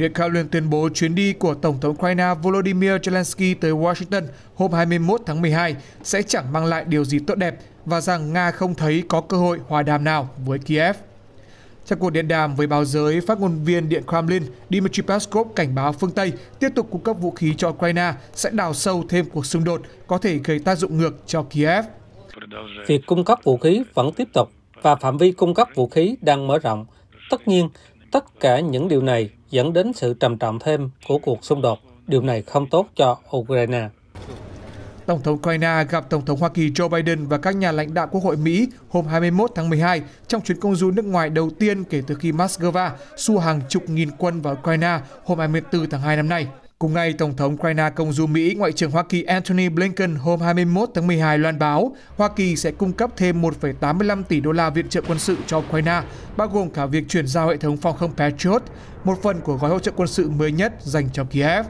Điện Kremlin tuyên bố chuyến đi của Tổng thống Ukraine Volodymyr Zelensky tới Washington hôm 21 tháng 12 sẽ chẳng mang lại điều gì tốt đẹp và rằng Nga không thấy có cơ hội hòa đàm nào với Kiev. Trong cuộc điện đàm với báo giới, phát ngôn viên Điện Kremlin Dmitry Peskov cảnh báo phương Tây tiếp tục cung cấp vũ khí cho Ukraine sẽ đào sâu thêm cuộc xung đột có thể gây tác dụng ngược cho Kiev. Việc cung cấp vũ khí vẫn tiếp tục và phạm vi cung cấp vũ khí đang mở rộng. Tất nhiên, tất cả những điều này dẫn đến sự trầm trọng thêm của cuộc xung đột. Điều này không tốt cho Ukraine. Tổng thống Ukraine gặp Tổng thống Hoa Kỳ Joe Biden và các nhà lãnh đạo Quốc hội Mỹ hôm 21 tháng 12 trong chuyến công du nước ngoài đầu tiên kể từ khi Moscow xua hàng chục nghìn quân vào Ukraine hôm 24 tháng 2 năm nay. Cùng ngày, Tổng thống Ukraine công du Mỹ, Ngoại trưởng Hoa Kỳ Antony Blinken hôm 21 tháng 12 loan báo Hoa Kỳ sẽ cung cấp thêm 1,85 tỷ đô la viện trợ quân sự cho Ukraine, bao gồm cả việc chuyển giao hệ thống phòng không Patriot, một phần của gói hỗ trợ quân sự mới nhất dành cho Kiev.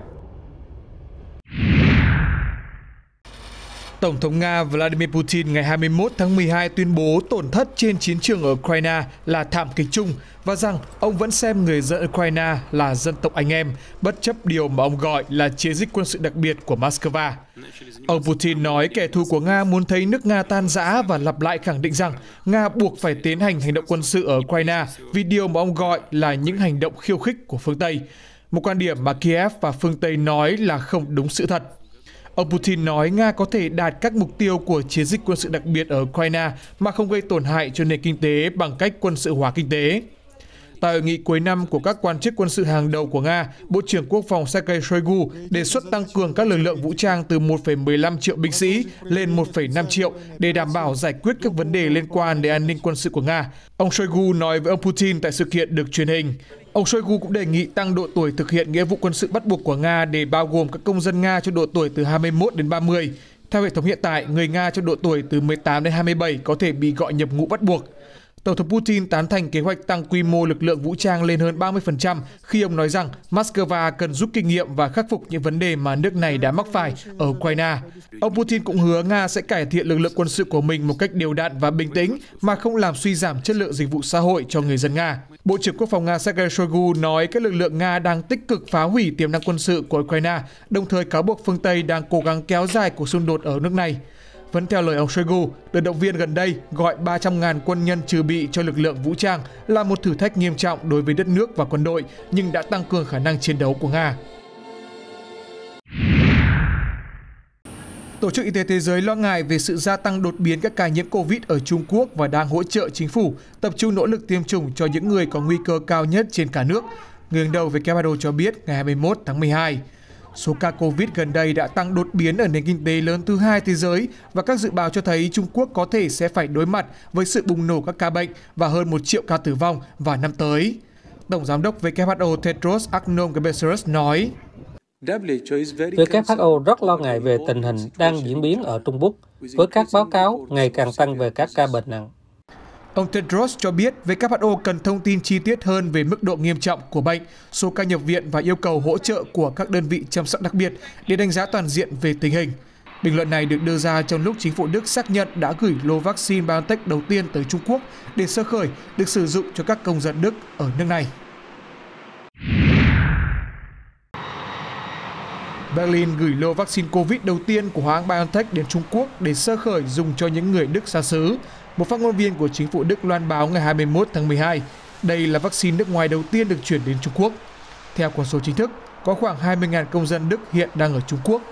Tổng thống Nga Vladimir Putin ngày 21 tháng 12 tuyên bố tổn thất trên chiến trường ở Ukraine là thảm kịch chung và rằng ông vẫn xem người dân Ukraine là dân tộc anh em, bất chấp điều mà ông gọi là chiến dịch quân sự đặc biệt của Moscow. Ông Putin nói kẻ thù của Nga muốn thấy nước Nga tan rã và lặp lại khẳng định rằng Nga buộc phải tiến hành hành động quân sự ở Ukraine vì điều mà ông gọi là những hành động khiêu khích của phương Tây, một quan điểm mà Kiev và phương Tây nói là không đúng sự thật. Ông Putin nói Nga có thể đạt các mục tiêu của chiến dịch quân sự đặc biệt ở Ukraine mà không gây tổn hại cho nền kinh tế bằng cách quân sự hóa kinh tế. Tại hội nghị cuối năm của các quan chức quân sự hàng đầu của Nga, Bộ trưởng Quốc phòng Sergei Shoigu đề xuất tăng cường các lực lượng vũ trang từ 1,15 triệu binh sĩ lên 1,5 triệu để đảm bảo giải quyết các vấn đề liên quan đến an ninh quân sự của Nga. Ông Shoigu nói với ông Putin tại sự kiện được truyền hình, Ông Shoigu cũng đề nghị tăng độ tuổi thực hiện nghĩa vụ quân sự bắt buộc của Nga để bao gồm các công dân Nga trong độ tuổi từ 21 đến 30. Theo hệ thống hiện tại, người Nga trong độ tuổi từ 18 đến 27 có thể bị gọi nhập ngũ bắt buộc. Tổng thống Putin tán thành kế hoạch tăng quy mô lực lượng vũ trang lên hơn 30% khi ông nói rằng Moscow cần rút kinh nghiệm và khắc phục những vấn đề mà nước này đã mắc phải ở Ukraine. Ông Putin cũng hứa Nga sẽ cải thiện lực lượng quân sự của mình một cách đều đặn và bình tĩnh mà không làm suy giảm chất lượng dịch vụ xã hội cho người dân Nga. Bộ trưởng Quốc phòng Nga Sergei Shoigu nói các lực lượng Nga đang tích cực phá hủy tiềm năng quân sự của Ukraine, đồng thời cáo buộc phương Tây đang cố gắng kéo dài cuộc xung đột ở nước này. Vẫn theo lời ông Shoigu, đợt động viên gần đây gọi 300.000 quân nhân trừ bị cho lực lượng vũ trang là một thử thách nghiêm trọng đối với đất nước và quân đội, nhưng đã tăng cường khả năng chiến đấu của Nga. Tổ chức Y tế Thế giới lo ngại về sự gia tăng đột biến các ca nhiễm COVID ở Trung Quốc và đang hỗ trợ chính phủ tập trung nỗ lực tiêm chủng cho những người có nguy cơ cao nhất trên cả nước. Người đứng đầu WHO cho biết ngày 21 tháng 12. Số ca Covid gần đây đã tăng đột biến ở nền kinh tế lớn thứ hai thế giới và các dự báo cho thấy Trung Quốc có thể sẽ phải đối mặt với sự bùng nổ các ca bệnh và hơn một triệu ca tử vong vào năm tới. Tổng giám đốc WHO Tedros Adhanom Ghebreyesus nói: WHO rất lo ngại về tình hình đang diễn biến ở Trung Quốc với các báo cáo ngày càng tăng về các ca bệnh nặng. Ông Tedros cho biết WHO cần thông tin chi tiết hơn về mức độ nghiêm trọng của bệnh, số ca nhập viện và yêu cầu hỗ trợ của các đơn vị chăm sóc đặc biệt để đánh giá toàn diện về tình hình. Bình luận này được đưa ra trong lúc chính phủ Đức xác nhận đã gửi lô vaccine BioNTech đầu tiên tới Trung Quốc để sơ khởi được sử dụng cho các công dân Đức ở nước này. Berlin gửi lô vaccine COVID đầu tiên của hãng BioNTech đến Trung Quốc để sơ khởi dùng cho những người Đức xa xứ một phát ngôn viên của chính phủ Đức loan báo ngày 21 tháng 12. Đây là vaccine nước ngoài đầu tiên được chuyển đến Trung Quốc. Theo con số chính thức, có khoảng 20.000 công dân Đức hiện đang ở Trung Quốc.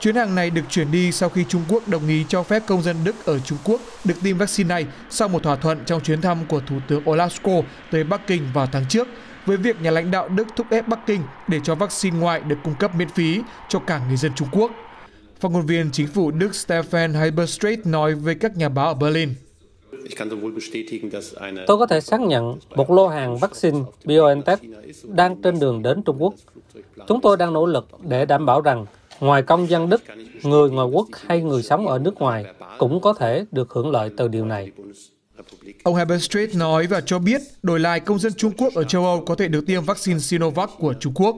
Chuyến hàng này được chuyển đi sau khi Trung Quốc đồng ý cho phép công dân Đức ở Trung Quốc được tiêm vaccine này sau một thỏa thuận trong chuyến thăm của Thủ tướng Olaf Scholz tới Bắc Kinh vào tháng trước với việc nhà lãnh đạo Đức thúc ép Bắc Kinh để cho vaccine ngoại được cung cấp miễn phí cho cả người dân Trung Quốc. Phát ngôn viên chính phủ Đức Stefan Haberstreit nói với các nhà báo ở Berlin. Tôi có thể xác nhận một lô hàng vaccine BioNTech đang trên đường đến Trung Quốc. Chúng tôi đang nỗ lực để đảm bảo rằng ngoài công dân Đức, người ngoài quốc hay người sống ở nước ngoài cũng có thể được hưởng lợi từ điều này. Ông Hebenstreit nói và cho biết đổi lại công dân Trung Quốc ở châu Âu có thể được tiêm vaccine Sinovac của Trung Quốc.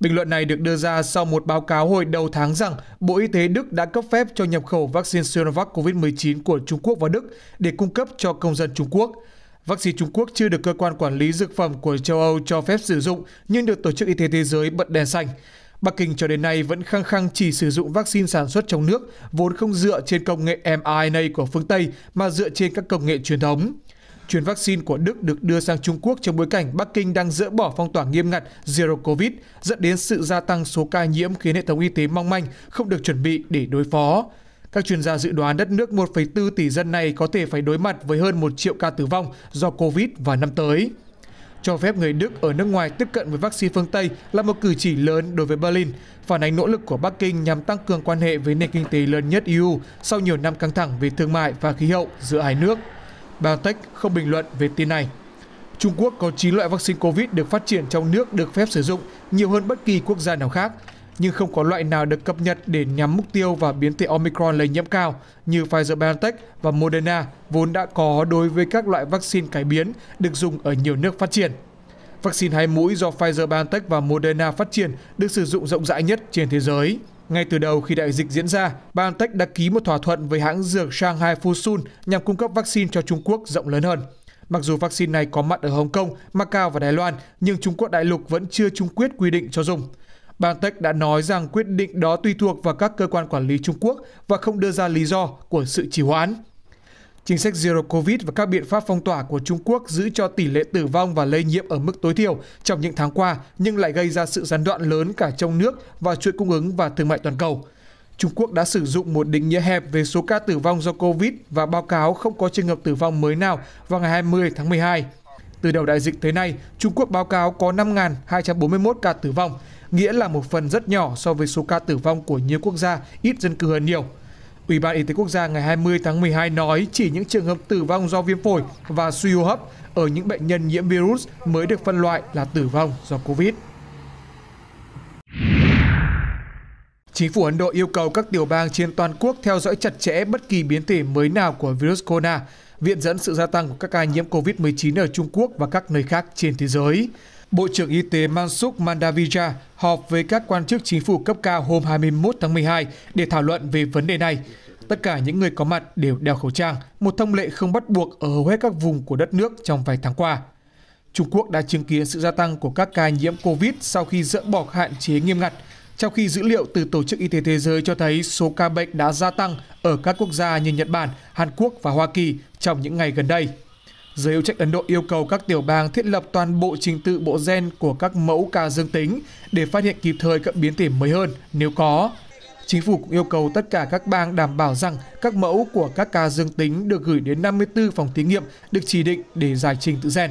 Bình luận này được đưa ra sau một báo cáo hồi đầu tháng rằng Bộ Y tế Đức đã cấp phép cho nhập khẩu vaccine Sinovac COVID-19 của Trung Quốc vào Đức để cung cấp cho công dân Trung Quốc. Vaccine Trung Quốc chưa được cơ quan quản lý dược phẩm của châu Âu cho phép sử dụng nhưng được Tổ chức Y tế Thế giới bật đèn xanh. Bắc Kinh cho đến nay vẫn khăng khăng chỉ sử dụng vaccine sản xuất trong nước, vốn không dựa trên công nghệ mRNA của phương Tây mà dựa trên các công nghệ truyền thống. Chuyến vaccine của Đức được đưa sang Trung Quốc trong bối cảnh Bắc Kinh đang dỡ bỏ phong tỏa nghiêm ngặt Zero Covid, dẫn đến sự gia tăng số ca nhiễm khiến hệ thống y tế mong manh, không được chuẩn bị để đối phó. Các chuyên gia dự đoán đất nước 1,4 tỷ dân này có thể phải đối mặt với hơn 1 triệu ca tử vong do Covid vào năm tới. Cho phép người Đức ở nước ngoài tiếp cận với vaccine phương Tây là một cử chỉ lớn đối với Berlin, phản ánh nỗ lực của Bắc Kinh nhằm tăng cường quan hệ với nền kinh tế lớn nhất EU sau nhiều năm căng thẳng về thương mại và khí hậu giữa hai nước. Biontech không bình luận về tin này. Trung Quốc có 9 loại vaccine COVID được phát triển trong nước được phép sử dụng nhiều hơn bất kỳ quốc gia nào khác, nhưng không có loại nào được cập nhật để nhắm mục tiêu vào biến thể Omicron lây nhiễm cao như Pfizer-BioNTech và Moderna vốn đã có đối với các loại vaccine cải biến được dùng ở nhiều nước phát triển. Vaccine hai mũi do Pfizer-BioNTech và Moderna phát triển được sử dụng rộng rãi nhất trên thế giới. Ngay từ đầu khi đại dịch diễn ra, BioNTech đã ký một thỏa thuận với hãng dược Shanghai Fosun nhằm cung cấp vaccine cho Trung Quốc rộng lớn hơn. Mặc dù vaccine này có mặt ở Hồng Kông, Macau và Đài Loan, nhưng Trung Quốc đại lục vẫn chưa trung quyết quy định cho dùng. BioNTech đã nói rằng quyết định đó tùy thuộc vào các cơ quan quản lý Trung Quốc và không đưa ra lý do của sự trì hoãn. Chính sách Zero Covid và các biện pháp phong tỏa của Trung Quốc giữ cho tỷ lệ tử vong và lây nhiễm ở mức tối thiểu trong những tháng qua, nhưng lại gây ra sự gián đoạn lớn cả trong nước và chuỗi cung ứng và thương mại toàn cầu. Trung Quốc đã sử dụng một định nghĩa hẹp về số ca tử vong do COVID và báo cáo không có trường hợp tử vong mới nào vào ngày 20 tháng 12. Từ đầu đại dịch tới nay, Trung Quốc báo cáo có 5.241 ca tử vong, nghĩa là một phần rất nhỏ so với số ca tử vong của nhiều quốc gia ít dân cư hơn nhiều. Ủy ban Y tế Quốc gia ngày 20 tháng 12 nói chỉ những trường hợp tử vong do viêm phổi và suy hô hấp ở những bệnh nhân nhiễm virus mới được phân loại là tử vong do COVID. Chính phủ Ấn Độ yêu cầu các tiểu bang trên toàn quốc theo dõi chặt chẽ bất kỳ biến thể mới nào của virus corona, viện dẫn sự gia tăng của các ca nhiễm COVID-19 ở Trung Quốc và các nơi khác trên thế giới. Bộ trưởng Y tế Mansuk Mandavija họp với các quan chức chính phủ cấp cao hôm 21 tháng 12 để thảo luận về vấn đề này. Tất cả những người có mặt đều đeo khẩu trang, một thông lệ không bắt buộc ở hầu hết các vùng của đất nước trong vài tháng qua. Trung Quốc đã chứng kiến sự gia tăng của các ca nhiễm COVID sau khi dỡ bỏ hạn chế nghiêm ngặt, trong khi dữ liệu từ Tổ chức Y tế Thế giới cho thấy số ca bệnh đã gia tăng ở các quốc gia như Nhật Bản, Hàn Quốc và Hoa Kỳ trong những ngày gần đây. Giới hữu trách Ấn Độ yêu cầu các tiểu bang thiết lập toàn bộ trình tự bộ gen của các mẫu ca dương tính để phát hiện kịp thời các biến thể mới hơn nếu có. Chính phủ cũng yêu cầu tất cả các bang đảm bảo rằng các mẫu của các ca dương tính được gửi đến 54 phòng thí nghiệm được chỉ định để giải trình tự gen.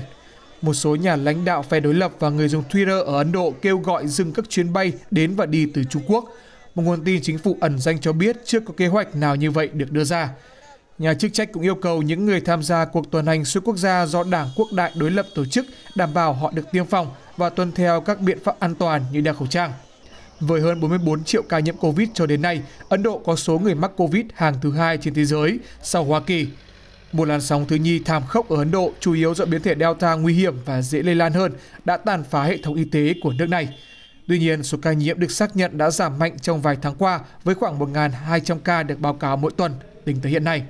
Một số nhà lãnh đạo phe đối lập và người dùng Twitter ở Ấn Độ kêu gọi dừng các chuyến bay đến và đi từ Trung Quốc. Một nguồn tin chính phủ ẩn danh cho biết chưa có kế hoạch nào như vậy được đưa ra. Nhà chức trách cũng yêu cầu những người tham gia cuộc tuần hành xuyên quốc gia do Đảng Quốc đại đối lập tổ chức đảm bảo họ được tiêm phòng và tuân theo các biện pháp an toàn như đeo khẩu trang. Với hơn 44 triệu ca nhiễm COVID cho đến nay, Ấn Độ có số người mắc COVID hàng thứ hai trên thế giới sau Hoa Kỳ. Một làn sóng thứ nhi thảm khốc ở Ấn Độ chủ yếu do biến thể Delta nguy hiểm và dễ lây lan hơn đã tàn phá hệ thống y tế của nước này. Tuy nhiên, số ca nhiễm được xác nhận đã giảm mạnh trong vài tháng qua với khoảng 1.200 ca được báo cáo mỗi tuần tính tới hiện nay.